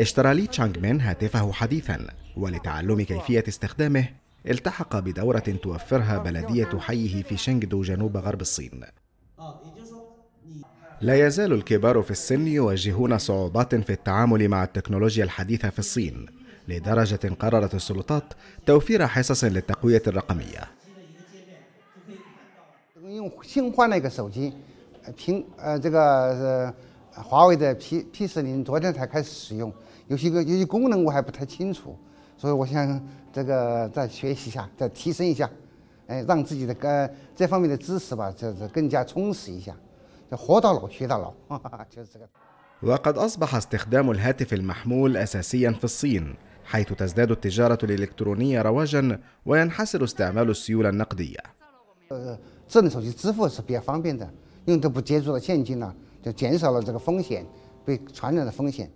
اشترى لي تشانغ مين هاتفه حديثا ولتعلم كيفية استخدامه التحق بدورة توفرها بلدية حيه في شينغدو جنوب غرب الصين لا يزال الكبار في السن يواجهون صعوبات في التعامل مع التكنولوجيا الحديثة في الصين لدرجة قررت السلطات توفير حصص للتقوية الرقمية 华为的 P P 四零昨天才开始使用，有些个有些功能我还不太清楚，所以我想这个再学习一下，再提升一下，哎，让自己的呃这方面的知识吧，这这更加充实一下，这活到老学到老，哈哈，就是这个。وقد أصبح استخدام الهاتف المحمول أساسيا في الصين حيث تزداد التجارة الإلكترونية رواجا وينحسر استعمال السيولة النقدية. 智能手机支付是比较方便的。用这不接触的现金呢、啊，就减少了这个风险被传染的风险。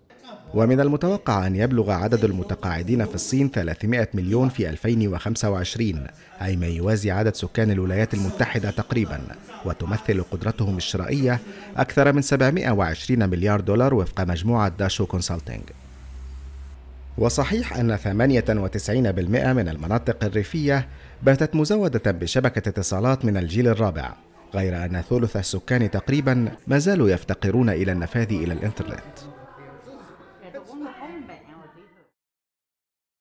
ومن المتوقع أن يبلغ عدد المتقاعدين في الصين 300 مليون في 2025 أي ما يوازي عدد سكان الولايات المتحدة تقريبا وتمثل قدرتهم الشرائية أكثر من 720 مليار دولار وفق مجموعة داشو كونسلتينج وصحيح أن 98% من المناطق الريفية باتت مزودة بشبكة اتصالات من الجيل الرابع غير أن ثلث السكان تقريبا ما زالوا يفتقرون إلى النفاذ إلى الإنترنت